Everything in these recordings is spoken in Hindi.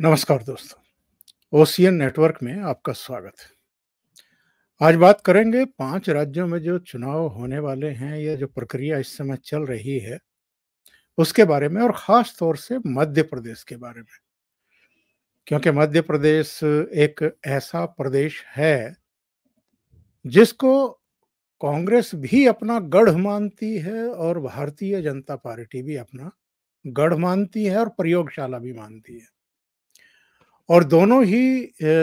नमस्कार दोस्तों ओसीएन नेटवर्क में आपका स्वागत है आज बात करेंगे पांच राज्यों में जो चुनाव होने वाले हैं या जो प्रक्रिया इस समय चल रही है उसके बारे में और ख़ास तौर से मध्य प्रदेश के बारे में क्योंकि मध्य प्रदेश एक ऐसा प्रदेश है जिसको कांग्रेस भी अपना गढ़ मानती है और भारतीय जनता पार्टी भी अपना गढ़ मानती है और प्रयोगशाला भी मानती है और दोनों ही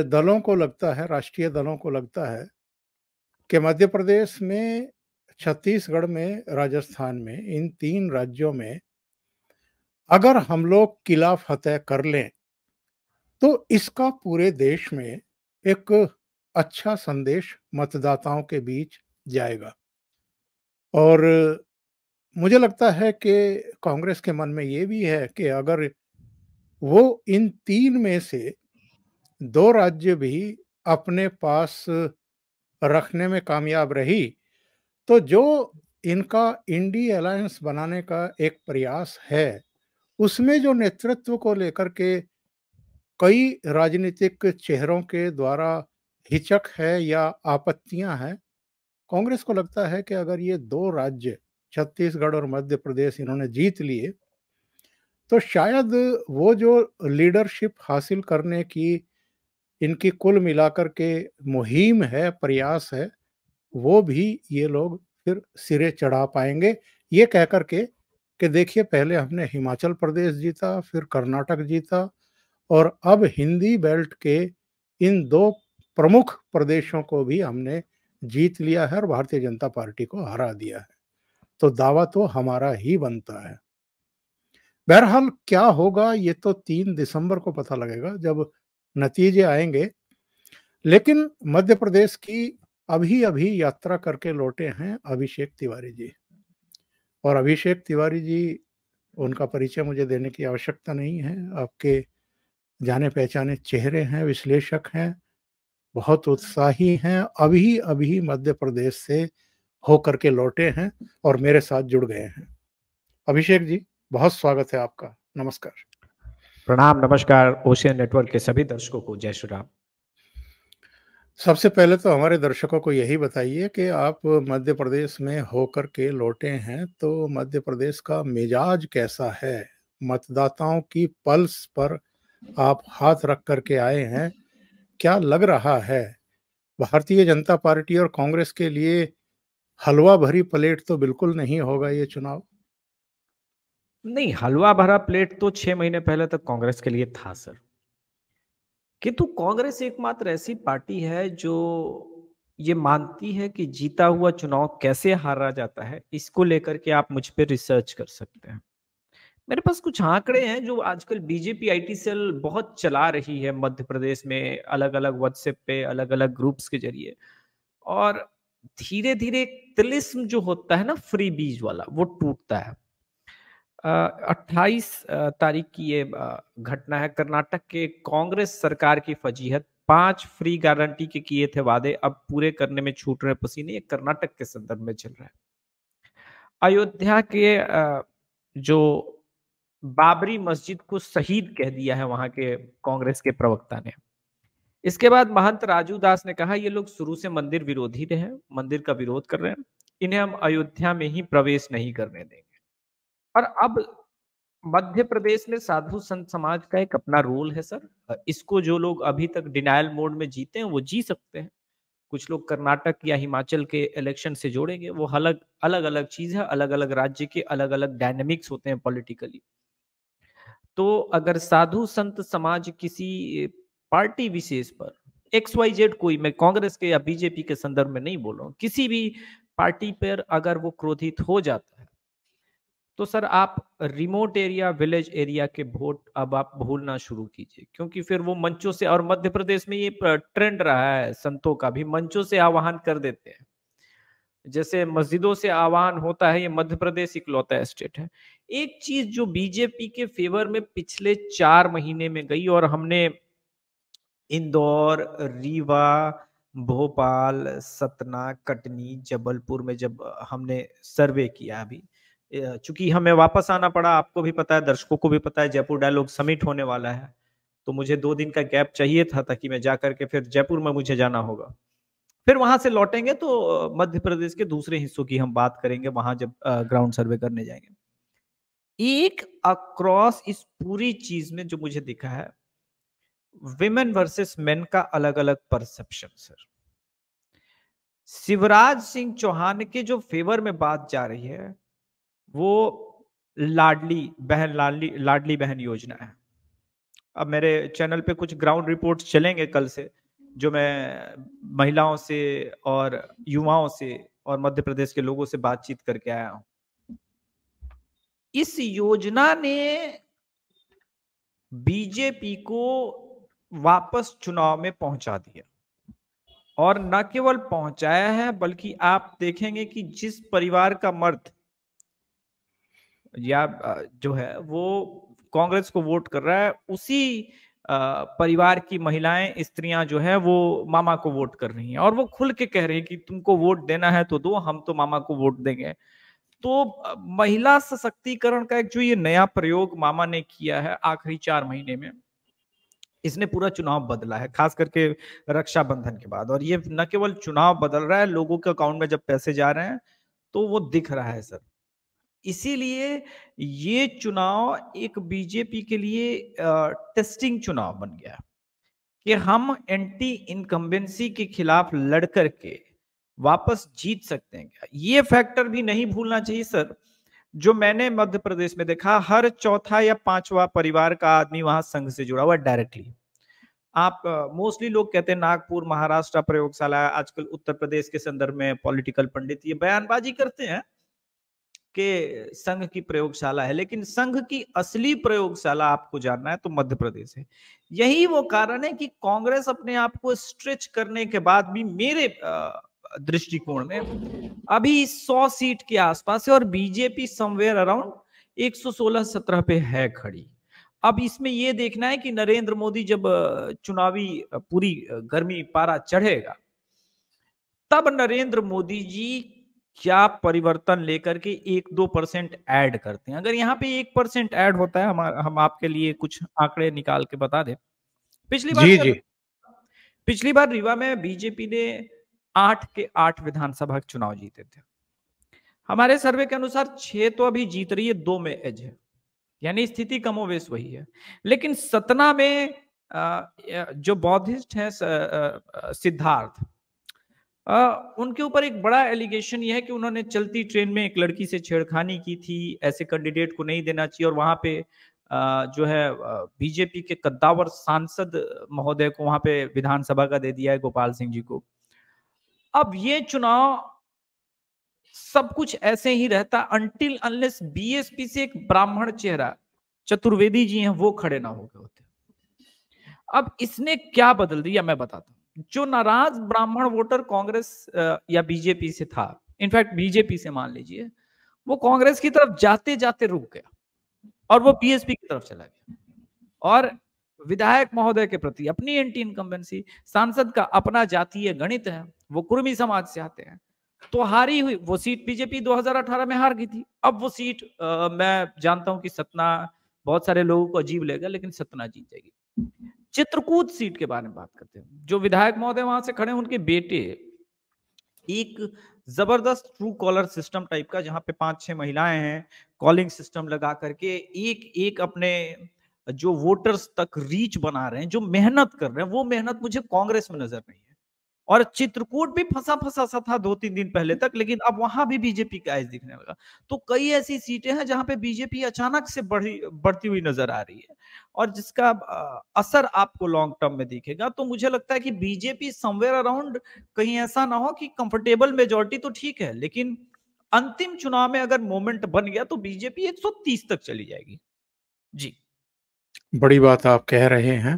दलों को लगता है राष्ट्रीय दलों को लगता है कि मध्य प्रदेश में छत्तीसगढ़ में राजस्थान में इन तीन राज्यों में अगर हम लोग किला फतेह कर लें तो इसका पूरे देश में एक अच्छा संदेश मतदाताओं के बीच जाएगा और मुझे लगता है कि कांग्रेस के मन में ये भी है कि अगर वो इन तीन में से दो राज्य भी अपने पास रखने में कामयाब रही तो जो इनका इंडी अलायंस बनाने का एक प्रयास है उसमें जो नेतृत्व को लेकर के कई राजनीतिक चेहरों के द्वारा हिचक है या आपत्तियां हैं कांग्रेस को लगता है कि अगर ये दो राज्य छत्तीसगढ़ और मध्य प्रदेश इन्होंने जीत लिए तो शायद वो जो लीडरशिप हासिल करने की इनकी कुल मिलाकर के मुहिम है प्रयास है वो भी ये लोग फिर सिरे चढ़ा पाएंगे ये कह के कि देखिए पहले हमने हिमाचल प्रदेश जीता फिर कर्नाटक जीता और अब हिंदी बेल्ट के इन दो प्रमुख प्रदेशों को भी हमने जीत लिया है और भारतीय जनता पार्टी को हरा दिया है तो दावा तो हमारा ही बनता है बहरहाल क्या होगा ये तो तीन दिसंबर को पता लगेगा जब नतीजे आएंगे लेकिन मध्य प्रदेश की अभी अभी यात्रा करके लौटे हैं अभिषेक तिवारी जी और अभिषेक तिवारी जी उनका परिचय मुझे देने की आवश्यकता नहीं है आपके जाने पहचाने चेहरे हैं विश्लेषक हैं बहुत उत्साही हैं अभी अभी मध्य प्रदेश से होकर के लौटे हैं और मेरे साथ जुड़ गए हैं अभिषेक जी बहुत स्वागत है आपका नमस्कार प्रणाम नमस्कार ओशियन नेटवर्क के सभी दर्शकों को जय श्री राम सबसे पहले तो हमारे दर्शकों को यही बताइए कि आप मध्य प्रदेश में होकर के लौटे हैं तो मध्य प्रदेश का मिजाज कैसा है मतदाताओं की पल्स पर आप हाथ रख कर के आए हैं क्या लग रहा है भारतीय जनता पार्टी और कांग्रेस के लिए हलवा भरी प्लेट तो बिल्कुल नहीं होगा ये चुनाव नहीं हलवा भरा प्लेट तो छह महीने पहले तक कांग्रेस के लिए था सर किंतु कांग्रेस एकमात्र ऐसी पार्टी है जो ये मानती है कि जीता हुआ चुनाव कैसे हारा जाता है इसको लेकर के आप मुझ पर रिसर्च कर सकते हैं मेरे पास कुछ आंकड़े हैं जो आजकल बीजेपी आईटी सेल बहुत चला रही है मध्य प्रदेश में अलग अलग व्हाट्सएप पे अलग अलग ग्रुप्स के जरिए और धीरे धीरे तिलिस्म जो होता है ना फ्री बीज वाला वो टूटता है अट्ठाईस तारीख की ये घटना है कर्नाटक के कांग्रेस सरकार की फजीहत पांच फ्री गारंटी के किए थे वादे अब पूरे करने में छूट रहे पसीने ये कर्नाटक के संदर्भ में चल रहा है अयोध्या के जो बाबरी मस्जिद को शहीद कह दिया है वहां के कांग्रेस के प्रवक्ता ने इसके बाद महंत राजू दास ने कहा ये लोग शुरू से मंदिर विरोधी रहे मंदिर का विरोध कर रहे हैं इन्हें हम अयोध्या में ही प्रवेश नहीं करने देंगे और अब मध्य प्रदेश में साधु संत समाज का एक अपना रोल है सर इसको जो लोग अभी तक डिनायल मोड में जीते हैं वो जी सकते हैं कुछ लोग कर्नाटक या हिमाचल के इलेक्शन से जोड़ेंगे वो अलग अलग अलग चीज है अलग अलग राज्य के अलग अलग डायनेमिक्स होते हैं पॉलिटिकली तो अगर साधु संत समाज किसी पार्टी विशेष पर एक्स वाई जेड कोई मैं कांग्रेस के या बीजेपी के संदर्भ में नहीं बोल रहा हूँ किसी भी पार्टी पर अगर वो क्रोधित हो जाता तो सर आप रिमोट एरिया विलेज एरिया के वोट अब आप भूलना शुरू कीजिए क्योंकि फिर वो मंचों से और मध्य प्रदेश में ये ट्रेंड रहा है संतों का भी मंचों से आह्वान कर देते हैं जैसे मस्जिदों से आह्वान होता है ये मध्य प्रदेश इकलौता स्टेट है एक चीज जो बीजेपी के फेवर में पिछले चार महीने में गई और हमने इंदौर रीवा भोपाल सतना कटनी जबलपुर में जब हमने सर्वे किया अभी चूंकि हमें वापस आना पड़ा आपको भी पता है दर्शकों को भी पता है जयपुर डायलॉग समिट होने वाला है तो मुझे दो दिन का गैप चाहिए था ताकि मैं जाकर के फिर जयपुर में मुझे जाना होगा फिर वहां से लौटेंगे तो मध्य प्रदेश के दूसरे हिस्सों की हम बात करेंगे वहां जब ग्राउंड सर्वे करने जाएंगे एक अक्रॉस इस पूरी चीज में जो मुझे दिखा है विमेन वर्सेस मेन का अलग अलग परसेप्शन सर शिवराज सिंह चौहान के जो फेवर में बात जा रही है वो लाडली बहन लाडली लाडली बहन योजना है अब मेरे चैनल पे कुछ ग्राउंड रिपोर्ट्स चलेंगे कल से जो मैं महिलाओं से और युवाओं से और मध्य प्रदेश के लोगों से बातचीत करके आया हूं इस योजना ने बीजेपी को वापस चुनाव में पहुंचा दिया और न केवल पहुंचाया है बल्कि आप देखेंगे कि जिस परिवार का मर्द या जो है वो कांग्रेस को वोट कर रहा है उसी परिवार की महिलाएं स्त्रियां जो है वो मामा को वोट कर रही हैं और वो खुल के कह रही है कि तुमको वोट देना है तो दो हम तो मामा को वोट देंगे तो महिला सशक्तिकरण का एक जो ये नया प्रयोग मामा ने किया है आखिरी चार महीने में इसने पूरा चुनाव बदला है खास करके रक्षाबंधन के बाद और ये न केवल चुनाव बदल रहा है लोगों के अकाउंट में जब पैसे जा रहे हैं तो वो दिख रहा है सर इसीलिए ये चुनाव एक बीजेपी के लिए टेस्टिंग चुनाव बन गया कि हम एंटी इनकम्बेंसी के खिलाफ लड़ करके वापस जीत सकते हैं क्या ये फैक्टर भी नहीं भूलना चाहिए सर जो मैंने मध्य प्रदेश में देखा हर चौथा या पांचवा परिवार का आदमी वहां संघ से जुड़ा हुआ डायरेक्टली आप मोस्टली लोग कहते हैं नागपुर महाराष्ट्र प्रयोगशाला आजकल उत्तर प्रदेश के संदर्भ में पॉलिटिकल पंडित ये बयानबाजी करते हैं के संघ की प्रयोगशाला है लेकिन संघ की असली प्रयोगशाला आपको जानना है तो मध्य प्रदेश है यही वो कारण है कि कांग्रेस अपने आप को स्ट्रेच करने के बाद भी मेरे दृष्टिकोण में अभी 100 सीट के आसपास है और बीजेपी समवेयर अराउंड 116-17 पे है खड़ी अब इसमें यह देखना है कि नरेंद्र मोदी जब चुनावी पूरी गर्मी पारा चढ़ेगा तब नरेंद्र मोदी जी क्या परिवर्तन लेकर के एक दो परसेंट ऐड करते हैं अगर यहाँ पे एक परसेंट ऐड होता है हम हम आपके लिए कुछ आंकड़े निकाल के बता दें पिछली बार जी, जी। पिछली बार रीवा में बीजेपी ने आठ के आठ विधानसभा चुनाव जीते थे हमारे सर्वे के अनुसार छह तो अभी जीत रही है दो में एज है यानी स्थिति कमोवेश वही है लेकिन सतना में जो बौद्धिस्ट है सिद्धार्थ आ, उनके ऊपर एक बड़ा एलिगेशन यह है कि उन्होंने चलती ट्रेन में एक लड़की से छेड़खानी की थी ऐसे कैंडिडेट को नहीं देना चाहिए और वहां पे आ, जो है बीजेपी के कद्दावर सांसद महोदय को वहां पे विधानसभा का दे दिया है गोपाल सिंह जी को अब ये चुनाव सब कुछ ऐसे ही रहता अंटिल अनलेस बीएसपी से एक ब्राह्मण चेहरा चतुर्वेदी जी हैं वो खड़े ना हो गए होते अब इसने क्या बदल दिया मैं बताता हूं जो नाराज ब्राह्मण वोटर कांग्रेस या बीजेपी से था इनफैक्ट बीजेपी से मान लीजिए वो कांग्रेस की तरफ जाते जाते रुक गया और वो बीएसपी की तरफ चला गया और विधायक महोदय के प्रति अपनी एंटी इनकम्बेंसी सांसद का अपना जातीय गणित है वो कुर्मी समाज से आते हैं तो हारी हुई वो सीट बीजेपी 2018 में हार गई थी अब वो सीट आ, मैं जानता हूं कि सतना बहुत सारे लोगों को अजीब लेगा लेकिन सतना जीत जाएगी चित्रकूट सीट के बारे में बात करते हैं जो विधायक महोदय वहां से खड़े हैं उनके बेटे एक जबरदस्त ट्रू कॉलर सिस्टम टाइप का जहाँ पे पांच छह महिलाएं हैं कॉलिंग सिस्टम लगा करके एक एक अपने जो वोटर्स तक रीच बना रहे हैं जो मेहनत कर रहे हैं वो मेहनत मुझे कांग्रेस में नजर नहीं और चित्रकूट भी फंसा फंसा सा था दो तीन दिन पहले तक लेकिन अब वहां भी बीजेपी का आइस दिखने लगा तो कई ऐसी सीटें हैं जहां पे बीजेपी अचानक से बढ़ी बढ़ती हुई नजर आ रही है और जिसका असर आपको लॉन्ग टर्म में दिखेगा तो मुझे लगता है कि बीजेपी समवेयर अराउंड कहीं ऐसा ना हो कि कंफर्टेबल मेजोरिटी तो ठीक है लेकिन अंतिम चुनाव में अगर मोमेंट बन गया तो बीजेपी 130 तक चली जाएगी जी बड़ी बात आप कह रहे हैं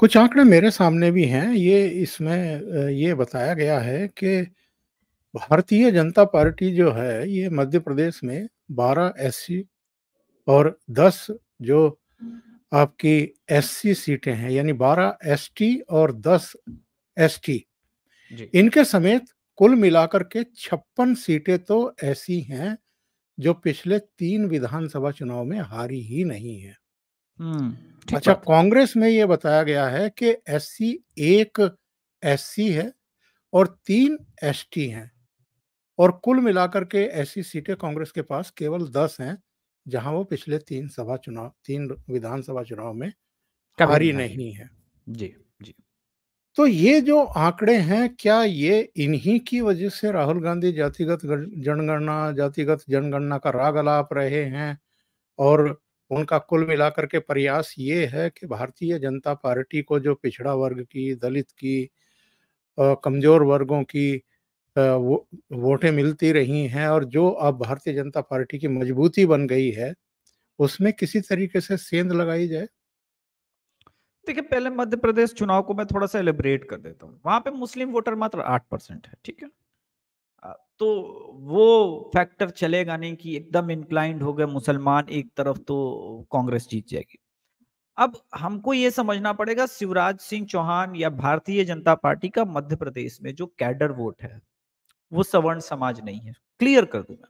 कुछ आंकड़े मेरे सामने भी हैं ये इसमें ये बताया गया है कि भारतीय जनता पार्टी जो है ये मध्य प्रदेश में 12 एस और 10 जो आपकी एस सीटें हैं यानी 12 एस और 10 एस इनके समेत कुल मिलाकर के छप्पन सीटें तो ऐसी हैं जो पिछले तीन विधानसभा चुनाव में हारी ही नहीं है हम्म, अच्छा कांग्रेस में ये बताया गया है कि एस एक एस है और तीन एस हैं और कुल मिलाकर के ऐसी सीटें कांग्रेस के पास केवल दस हैं जहां वो पिछले तीन सभा चुनाव तीन विधानसभा चुनाव में भारी नहीं है जी जी तो ये जो आंकड़े हैं क्या ये इन्हीं की वजह से राहुल गांधी जातिगत जनगणना जातिगत जनगणना का राग अलाप रहे हैं और उनका कुल मिलाकर के प्रयास ये है कि भारतीय जनता पार्टी को जो पिछड़ा वर्ग की दलित की कमज़ोर वर्गों की वो वोटें मिलती रही हैं और जो अब भारतीय जनता पार्टी की मजबूती बन गई है उसमें किसी तरीके से सेंध लगाई जाए देखिए पहले मध्य प्रदेश चुनाव को मैं थोड़ा सा एलिब्रेट कर देता हूँ वहां पे मुस्लिम वोटर मात्र आठ परसेंट है ठीक है तो वो फैक्टर चलेगा नहीं कि एकदम इंक्लाइंड हो गए मुसलमान एक तरफ तो कांग्रेस जीत जाएगी अब हमको ये समझना पड़ेगा शिवराज सिंह चौहान या भारतीय जनता पार्टी का मध्य प्रदेश में जो कैडर वोट है वो सवर्ण समाज नहीं है क्लियर कर दू मैं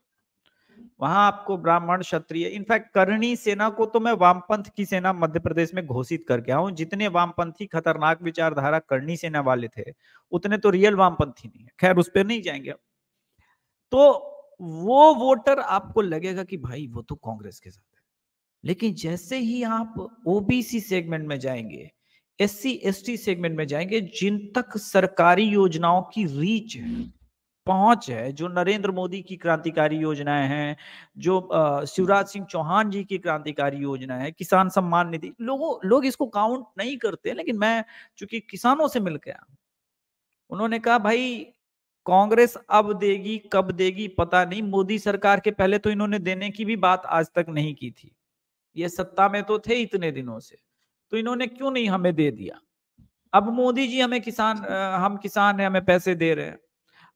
वहां आपको ब्राह्मण क्षत्रिय इनफैक्ट करणी सेना को तो मैं वामपंथ की सेना मध्य प्रदेश में घोषित कर गया जितने वामपंथी खतरनाक विचारधारा करणी सेना वाले थे उतने तो रियल वामपंथी नहीं है खैर उस पर नहीं जाएंगे अब तो वो वोटर आपको लगेगा कि भाई वो तो कांग्रेस के साथ है लेकिन जैसे ही आप ओबीसी सेगमेंट में जाएंगे S C S T segment में जाएंगे जिन तक सरकारी योजनाओं की रीच है पहुंच है जो नरेंद्र मोदी की क्रांतिकारी योजनाएं हैं जो शिवराज सिंह चौहान जी की क्रांतिकारी योजना है किसान सम्मान निधि लोगों लोग इसको काउंट नहीं करते लेकिन मैं चूंकि किसानों से मिल गया उन्होंने कहा भाई कांग्रेस अब देगी कब देगी पता नहीं मोदी सरकार के पहले तो इन्होंने देने की भी बात आज तक नहीं की थी ये सत्ता में तो थे इतने दिनों से तो इन्होंने क्यों नहीं हमें दे दिया अब मोदी जी हमें किसान हम किसान है हमें पैसे दे रहे हैं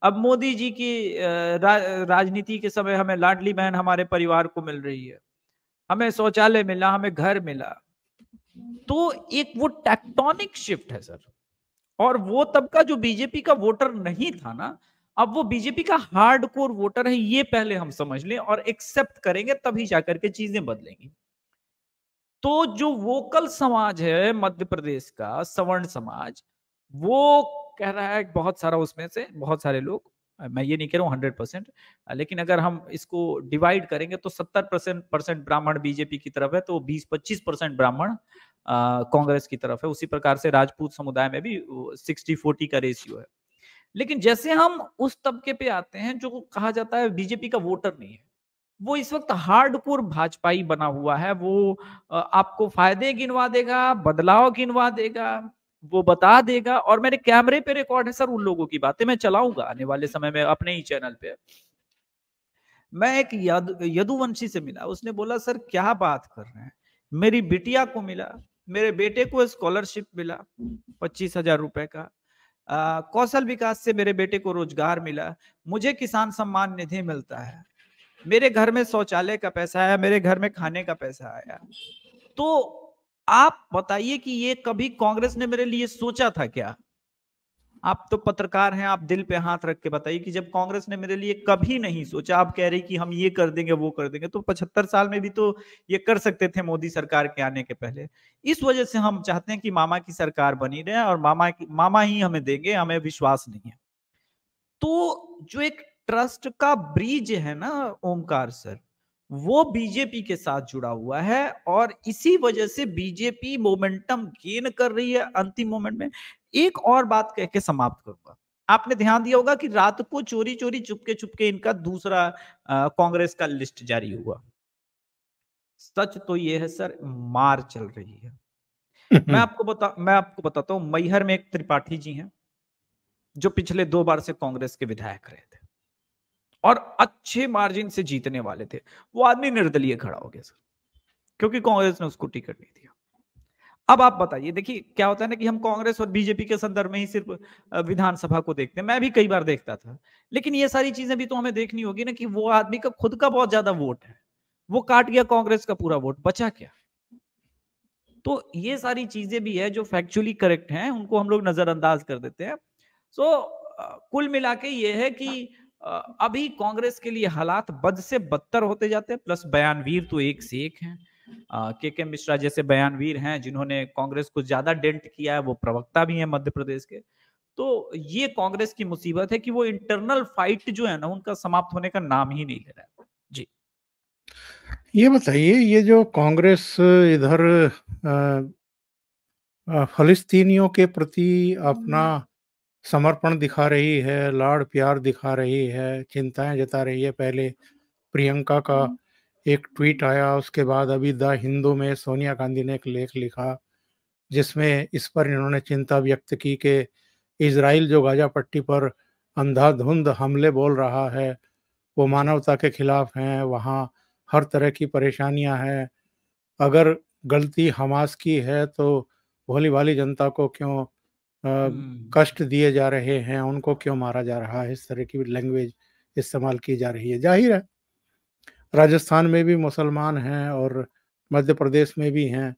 अब मोदी जी की रा, राजनीति के समय हमें लाडली बहन हमारे परिवार को मिल रही है हमें शौचालय मिला हमें घर मिला तो एक वो टेक्टोनिक शिफ्ट है सर और वो तबका जो बीजेपी का वोटर नहीं था ना अब वो बीजेपी का हार्ड कोर वोटर है ये पहले हम समझ लें और एक्सेप्ट करेंगे तभी जाकर के चीजें बदलेंगी तो जो वोकल समाज है मध्य प्रदेश का सवर्ण समाज वो कह रहा है बहुत सारा उसमें से बहुत सारे लोग मैं ये नहीं कह रहा हूँ हंड्रेड परसेंट लेकिन अगर हम इसको डिवाइड करेंगे तो सत्तर परसेंट परसेंट ब्राह्मण बीजेपी की तरफ है तो बीस पच्चीस परसेंट ब्राह्मण कांग्रेस की तरफ है उसी प्रकार से राजपूत समुदाय में भी सिक्सटी फोर्टी का रेशियो है लेकिन जैसे हम उस तबके पे आते हैं जो कहा जाता है बीजेपी का वोटर नहीं है वो इस वक्त हार्डकोर भाजपाई बना हुआ है वो आपको फायदे गिनवा देगा बदलाव गिनवा देगा वो बता देगा और मेरे कैमरे पे रिकॉर्ड है सर उन लोगों की बातें मैं चलाऊंगा आने वाले समय में अपने ही चैनल पे मैं एक यदुवंशी से मिला उसने बोला सर क्या बात कर रहे हैं मेरी बिटिया को मिला मेरे बेटे को स्कॉलरशिप मिला पच्चीस हजार रुपए का आ, कौशल विकास से मेरे बेटे को रोजगार मिला मुझे किसान सम्मान निधि मिलता है मेरे घर में शौचालय का पैसा आया मेरे घर में खाने का पैसा आया तो आप बताइए कि ये कभी कांग्रेस ने मेरे लिए सोचा था क्या आप तो पत्रकार हैं आप दिल पे हाथ रख के बताइए कि जब कांग्रेस ने मेरे लिए कभी नहीं सोचा आप कह रहे कि हम ये कर देंगे वो कर देंगे तो पचहत्तर साल में भी तो ये कर सकते थे मोदी सरकार के आने के पहले इस वजह से हम चाहते हैं कि मामा की सरकार बनी रहे और मामा की मामा ही हमें देंगे हमें विश्वास नहीं है तो जो एक ट्रस्ट का ब्रिज है ना ओमकार सर वो बीजेपी के साथ जुड़ा हुआ है और इसी वजह से बीजेपी मोमेंटम गेन कर रही है अंतिम मोमेंट में एक और बात कह के समाप्त करूंगा आपने ध्यान दिया होगा कि रात को चोरी चोरी चुपके चुपके इनका दूसरा कांग्रेस का लिस्ट जारी हुआ सच तो ये है सर मार चल रही है मैं आपको बता मैं आपको बताता हूं मैहर में एक त्रिपाठी जी हैं जो पिछले दो बार से कांग्रेस के विधायक रहे थे और अच्छे मार्जिन से जीतने वाले थे वो आदमी निर्दलीय खड़ा हो गया सर क्योंकि कांग्रेस ने उसको टिकट नहीं दिया अब आप बताइए देखिए क्या होता है ना कि हम कांग्रेस और बीजेपी के संदर्भ में ही सिर्फ विधानसभा को देखते हैं मैं भी कई बार देखता था लेकिन ये सारी चीजें भी तो हमें देखनी होगी ना कि वो आदमी का खुद का बहुत ज्यादा वोट है वो काट गया कांग्रेस का पूरा वोट बचा क्या तो ये सारी चीजें भी है जो फैक्चुअली करेक्ट हैं उनको हम लोग नजरअंदाज कर देते हैं सो so, कुल मिला के ये है कि अभी कांग्रेस के लिए हालात बद से बदतर होते जाते हैं प्लस बयानवीर तो एक से एक हैं के के मिश्रा जैसे बयानवीर हैं जिन्होंने कांग्रेस को ज्यादा डेंट किया है वो प्रवक्ता भी हैं मध्य प्रदेश के तो ये कांग्रेस की मुसीबत है कि वो इंटरनल फाइट जो है ना उनका समाप्त होने का नाम ही नहीं ले रहा है जी ये बताइए ये जो कांग्रेस इधर फलिस्तीनियों के प्रति अपना हम्म। समर्पण दिखा रही है लाड़ प्यार दिखा रही है चिंताएं जता रही है पहले प्रियंका का एक ट्वीट आया उसके बाद अभी द हिंदू में सोनिया गांधी ने एक लेख लिखा जिसमें इस पर इन्होंने चिंता व्यक्त की कि इसराइल जो गाजा पट्टी पर अंधाधुंध हमले बोल रहा है वो मानवता के खिलाफ हैं वहाँ हर तरह की परेशानियाँ हैं अगर गलती हमास की है तो भोली भाली जनता को क्यों हम्म। कष्ट दिए जा रहे हैं उनको क्यों मारा जा रहा है इस तरह की लैंग्वेज इस्तेमाल की जा रही है जाहिर है राजस्थान में भी मुसलमान हैं और मध्य प्रदेश में भी हैं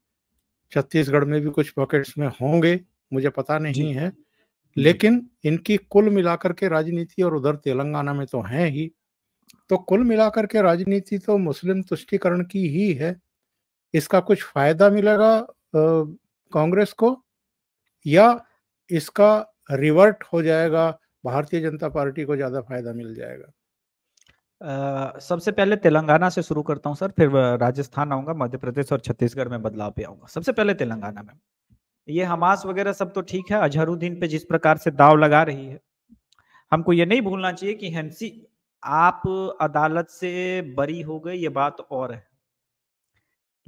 छत्तीसगढ़ में भी कुछ पॉकेट्स में होंगे मुझे पता नहीं है लेकिन इनकी कुल मिलाकर के राजनीति और उधर तेलंगाना में तो है ही तो कुल मिलाकर के राजनीति तो मुस्लिम तुष्टिकरण की ही है इसका कुछ फायदा मिलेगा कांग्रेस को या इसका रिवर्ट हो जाएगा भारतीय जनता पार्टी को ज्यादा फायदा मिल जाएगा आ, सबसे पहले तेलंगाना से शुरू करता हूँ सर फिर राजस्थान आऊंगा मध्य प्रदेश और छत्तीसगढ़ में बदलाव पे आऊंगा सबसे पहले तेलंगाना में ये हमास वगैरह सब तो ठीक है अजहरुद्दीन पे जिस प्रकार से दाव लगा रही है हमको ये नहीं भूलना चाहिए कि हेंसी आप अदालत से बरी हो गए ये बात और है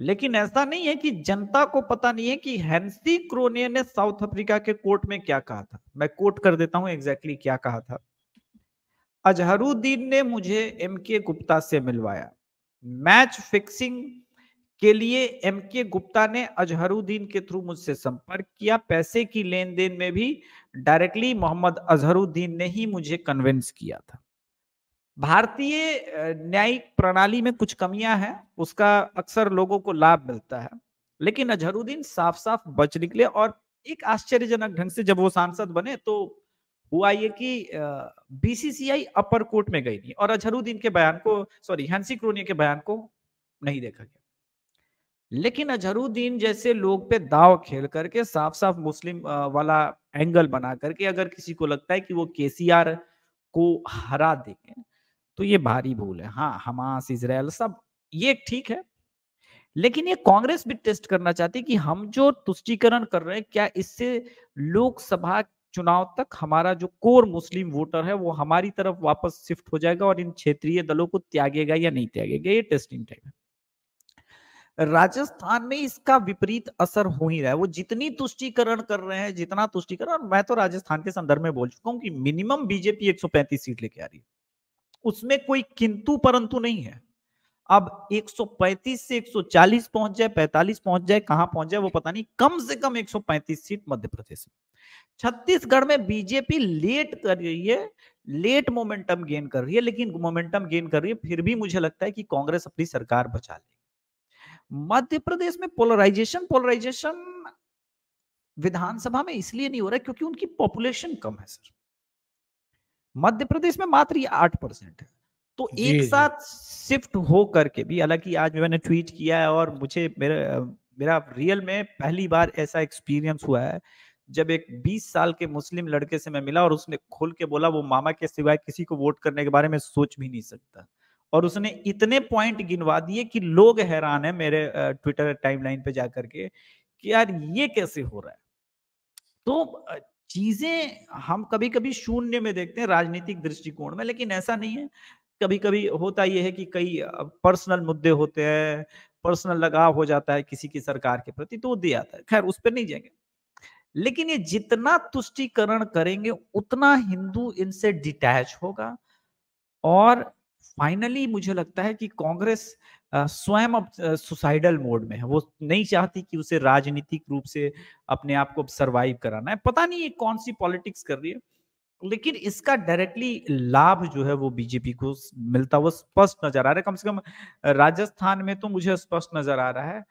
लेकिन ऐसा नहीं है कि जनता को पता नहीं है कि हेंसी क्रोनियर ने साउथ अफ्रीका के कोर्ट में क्या कहा था मैं कोर्ट कर देता हूं एग्जैक्टली exactly क्या कहा था अजहरुद्दीन ने मुझे एम के गुप्ता से मिलवाया मैच फिक्सिंग के लिए एम के गुप्ता ने अजहरुद्दीन के थ्रू मुझसे संपर्क किया पैसे की लेन देन में भी डायरेक्टली मोहम्मद अजहरुद्दीन ने ही मुझे कन्विंस किया था भारतीय न्यायिक प्रणाली में कुछ कमियां हैं उसका अक्सर लोगों को लाभ मिलता है लेकिन अजहरुद्दीन साफ साफ बच निकले और एक आश्चर्यजनक ढंग से जब वो सांसद बने तो हुआ ये कि बीसीसीआई अपर कोर्ट में गई नहीं और अजहरुद्दीन के बयान को सॉरी हंसी क्रोनिया के बयान को नहीं देखा गया लेकिन अजहरुद्दीन जैसे लोग पे दाव खेल करके साफ साफ मुस्लिम वाला एंगल बना करके अगर किसी को लगता है कि वो केसीआर को हरा देंगे तो ये भारी भूल है हाँ हमास इसराइल सब ये ठीक है लेकिन ये कांग्रेस भी टेस्ट करना चाहती है कि हम जो तुष्टिकरण कर रहे हैं क्या इससे लोकसभा चुनाव तक हमारा जो कोर मुस्लिम वोटर है वो हमारी तरफ वापस शिफ्ट हो जाएगा और इन क्षेत्रीय दलों को त्यागेगा या नहीं त्यागेगा ये टेस्टिंग टाइम है राजस्थान में इसका विपरीत असर हो ही रहा है वो जितनी तुष्टिकरण कर रहे हैं जितना तुष्टिकरण और मैं तो राजस्थान के संदर्भ में बोल चुका हूँ कि मिनिमम बीजेपी 135 सीट लेके आ रही है उसमें कोई किंतु परंतु नहीं है अब 135 से 140 पहुंच जाए 45 पहुंच जाए कहां पहुंच जाए वो पता नहीं कम से कम 135 सीट मध्य प्रदेश में छत्तीसगढ़ में बीजेपी लेट कर रही है लेट मोमेंटम गेन कर रही है लेकिन मोमेंटम गेन कर रही है फिर भी मुझे लगता है कि कांग्रेस अपनी सरकार बचा ले मध्य प्रदेश में पोलराइजेशन पोलराइजेशन विधानसभा में इसलिए नहीं हो रहा क्योंकि उनकी पॉपुलेशन कम है सर मध्य प्रदेश में मात्र आठ परसेंट है तो एक साथ शिफ्ट हो करके भी हालांकि आज मैंने ट्वीट किया है और मुझे मेरे, मेरा रियल में पहली बार ऐसा एक्सपीरियंस हुआ है जब एक 20 साल के मुस्लिम लड़के से मैं मिला और उसने खुल के बोला वो मामा के सिवाय किसी को वोट करने के बारे में सोच भी नहीं सकता और उसने इतने पॉइंट गिनवा दिए कि लोग हैरान है मेरे ट्विटर टाइमलाइन पे जाकर के कि यार ये कैसे हो रहा है तो चीजें हम कभी कभी शून्य में देखते हैं राजनीतिक दृष्टिकोण में लेकिन ऐसा नहीं है कभी कभी होता यह है कि कई पर्सनल मुद्दे होते हैं पर्सनल लगाव हो जाता है किसी की सरकार के प्रति तो दे आता है खैर उस पर नहीं जाएंगे लेकिन ये जितना तुष्टिकरण करेंगे उतना हिंदू इनसे डिटैच होगा और फाइनली मुझे लगता है कि कांग्रेस स्वयं अब सुसाइडल मोड में है वो नहीं चाहती कि उसे राजनीतिक रूप से अपने आप को सर्वाइव कराना है पता नहीं ये कौन सी पॉलिटिक्स कर रही है लेकिन इसका डायरेक्टली लाभ जो है वो बीजेपी को मिलता हुआ स्पष्ट नजर आ रहा है कम से कम राजस्थान में तो मुझे स्पष्ट नजर आ रहा है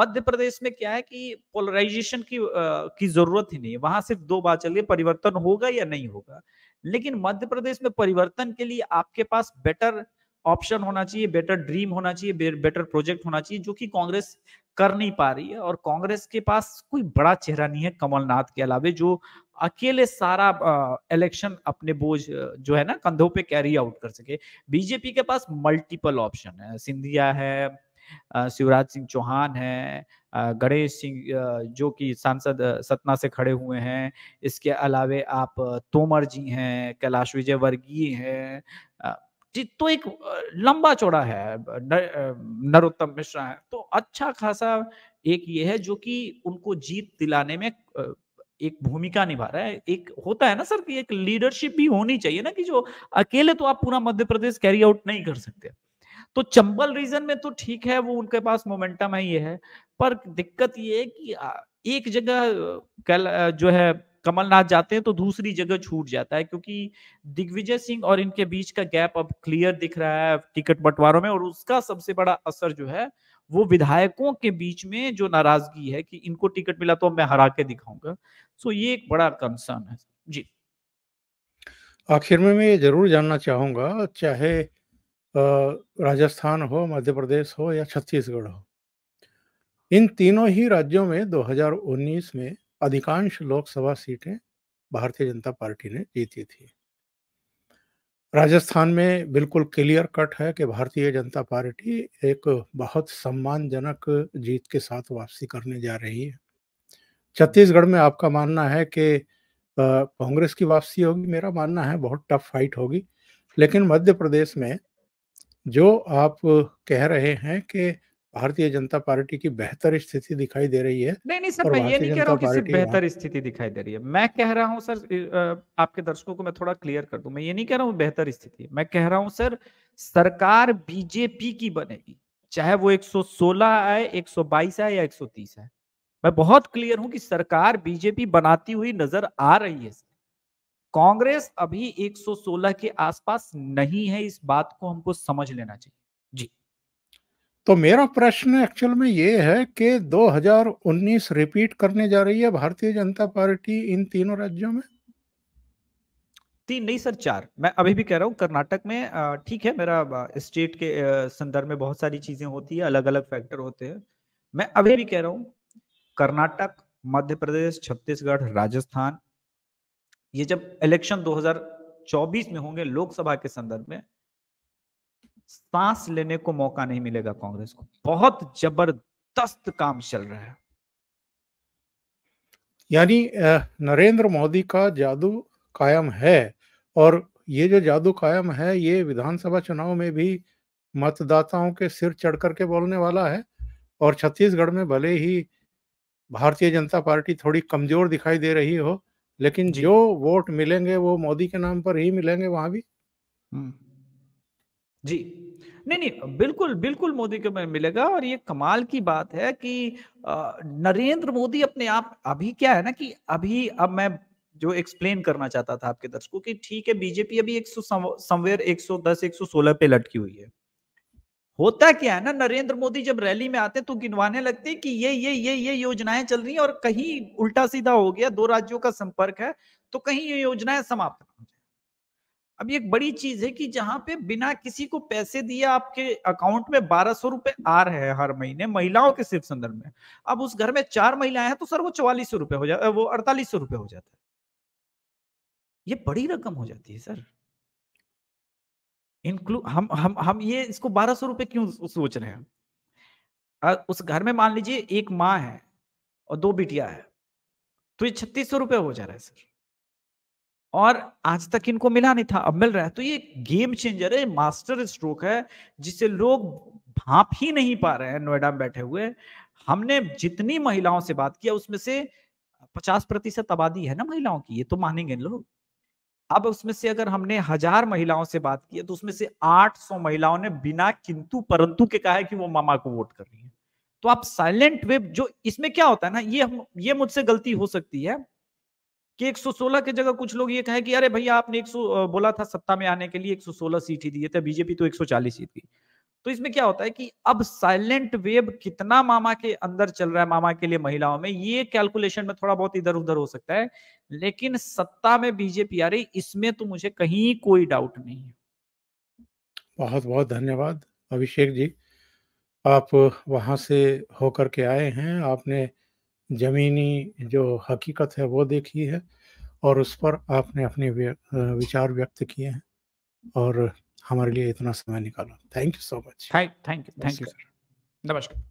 मध्य प्रदेश में क्या है कि पोलराइजेशन की आ, की जरूरत ही नहीं है वहां सिर्फ दो बात चल रही है परिवर्तन होगा या नहीं होगा लेकिन मध्य प्रदेश में परिवर्तन के लिए आपके पास बेटर ऑप्शन होना चाहिए बेटर ड्रीम होना चाहिए बेटर प्रोजेक्ट होना चाहिए जो कि कांग्रेस कर नहीं पा रही है और कांग्रेस के पास कोई बड़ा चेहरा नहीं है कमलनाथ के अलावे जो अकेले सारा इलेक्शन अपने बोझ जो है ना कंधों पे कैरी आउट कर सके बीजेपी के पास मल्टीपल ऑप्शन है सिंधिया है शिवराज सिंह चौहान है गणेश सिंह जो कि सांसद सतना से खड़े हुए हैं इसके अलावे आप तोमर जी हैं कैलाश विजयवर्गीय हैं तो एक लंबा चौड़ा है नरोत्तम मिश्रा है तो अच्छा खासा एक ये है जो कि उनको जीत दिलाने में एक भूमिका निभा रहा है एक होता है ना सर कि एक लीडरशिप भी होनी चाहिए ना कि जो अकेले तो आप पूरा मध्य प्रदेश कैरी आउट नहीं कर सकते तो चंबल रीजन में तो ठीक है वो उनके पास मोमेंटम है ये है पर दिक्कत ये है कि एक जगह कल जो है कमलनाथ जाते हैं तो दूसरी जगह छूट जाता है क्योंकि दिग्विजय सिंह और इनके बीच का गैप अब क्लियर दिख रहा है टिकट बंटवारों में और उसका सबसे बड़ा असर जो है वो विधायकों के बीच में जो नाराजगी है कि इनको टिकट मिला तो मैं हरा के दिखाऊंगा सो ये एक बड़ा कंसर्न है जी आखिर में मैं ये जरूर जानना चाहूंगा चाहे राजस्थान हो मध्य प्रदेश हो या छत्तीसगढ़ हो इन तीनों ही राज्यों में 2019 में अधिकांश लोकसभा सीटें भारतीय जनता पार्टी ने जीती थी राजस्थान में बिल्कुल क्लियर कट है कि भारतीय जनता पार्टी एक बहुत सम्मानजनक जीत के साथ वापसी करने जा रही है छत्तीसगढ़ में आपका मानना है कि कांग्रेस की वापसी होगी मेरा मानना है बहुत टफ फाइट होगी लेकिन मध्य प्रदेश में जो आप कह रहे हैं कि भारतीय जनता पार्टी की बेहतर स्थिति दिखाई दे रही है नहीं नहीं सर मैं ये नहीं कह रहा हूँ बेहतर स्थिति दिखाई दे रही है मैं कह रहा हूँ सर आपके दर्शकों को मैं थोड़ा क्लियर कर दू मैं ये नहीं कह रहा हूँ बेहतर स्थिति मैं कह रहा हूँ सर सरकार बीजेपी की बनेगी चाहे वो 116 आए 122 आए या 130 आए मैं बहुत क्लियर हूं कि सरकार बीजेपी बनाती हुई नजर आ रही है कांग्रेस अभी 116 के आसपास नहीं है इस बात को हमको समझ लेना चाहिए तो मेरा प्रश्न एक्चुअल में ये है कि 2019 रिपीट करने जा रही है भारतीय जनता पार्टी इन तीनों राज्यों में तीन नहीं सर चार मैं अभी भी कह रहा हूँ कर्नाटक में ठीक है मेरा स्टेट के संदर्भ में बहुत सारी चीजें होती है अलग अलग फैक्टर होते हैं मैं अभी भी कह रहा हूँ कर्नाटक मध्य प्रदेश छत्तीसगढ़ राजस्थान ये जब इलेक्शन 2024 में होंगे लोकसभा के संदर्भ में सांस लेने को मौका नहीं मिलेगा कांग्रेस को बहुत जबरदस्त काम चल रहा है यानी नरेंद्र मोदी का जादू कायम है और ये जो जादू कायम है ये विधानसभा चुनाव में भी मतदाताओं के सिर चढ़ करके बोलने वाला है और छत्तीसगढ़ में भले ही भारतीय जनता पार्टी थोड़ी कमजोर दिखाई दे रही हो लेकिन जो वोट मिलेंगे वो मोदी के नाम पर ही मिलेंगे वहां भी हम्म। जी नहीं नहीं बिल्कुल बिल्कुल मोदी को मिलेगा और ये कमाल की बात है कि नरेंद्र मोदी अपने आप अभी क्या है ना कि अभी अब मैं जो एक्सप्लेन करना चाहता था आपके दर्शकों कि ठीक है बीजेपी अभी एक समवेयर 110 116 पे लटकी हुई है होता क्या है ना नरेंद्र मोदी जब रैली में आते तो गिनवाने लगते कि ये ये ये ये योजनाएं चल रही हैं और कहीं उल्टा सीधा हो गया दो राज्यों का संपर्क है तो कहीं ये योजनाएं समाप्त हो अब ये एक बड़ी चीज है कि जहां पे बिना किसी को पैसे दिए आपके अकाउंट में बारह सौ रुपए आ रहे हैं हर महीने महिलाओं के सिर्फ संदर्भ में अब उस घर में चार महिलाएं हैं तो सर वो चौवालीस सौ रुपए हो जाता वो अड़तालीस सौ रुपए हो जाता है ये बड़ी रकम हो जाती है सर इनक्लू हम हम हम ये इसको बारह सौ रुपए क्यों सोच रहे हैं उस घर में मान लीजिए एक माँ है और दो बिटिया है तो ये छत्तीस सौ रुपये हो जा रहा है सर और आज तक इनको मिला नहीं था अब मिल रहा है तो ये गेम चेंजर है मास्टर स्ट्रोक है जिसे लोग भाप ही नहीं पा रहे हैं नोएडा में बैठे हुए हमने जितनी महिलाओं से बात किया उसमें से पचास प्रतिशत आबादी है ना महिलाओं की ये तो मानेंगे लोग अब उसमें से अगर हमने हजार महिलाओं से बात की है तो उसमें से 800 महिलाओं ने बिना किंतु परंतु के कहा है कि वो मामा को वोट कर रही है तो आप साइलेंट वेब जो इसमें क्या होता है ना ये हम ये मुझसे गलती हो सकती है कि 116 के जगह कुछ लोग ये कहें कि अरे भैया आपने 100 बोला था सत्ता में आने के लिए 116 सौ सीट ही दिए थे बीजेपी तो 140 सीट गई तो इसमें क्या होता है कि अब साइलेंट वेब कितना मामा के अंदर चल रहा है मामा के लिए महिलाओं में ये कैलकुलेशन में थोड़ा बहुत इधर उधर हो सकता है लेकिन सत्ता में बीजेपी आ रही इसमें तो मुझे कहीं कोई डाउट नहीं है बहुत बहुत धन्यवाद अभिषेक जी आप वहां से होकर के आए हैं आपने ज़मीनी जो हकीकत है वो देखी है और उस पर आपने अपने विचार व्यक्त किए हैं और हमारे लिए इतना समय निकाला thank you so much thank you thank you sir नमस्कार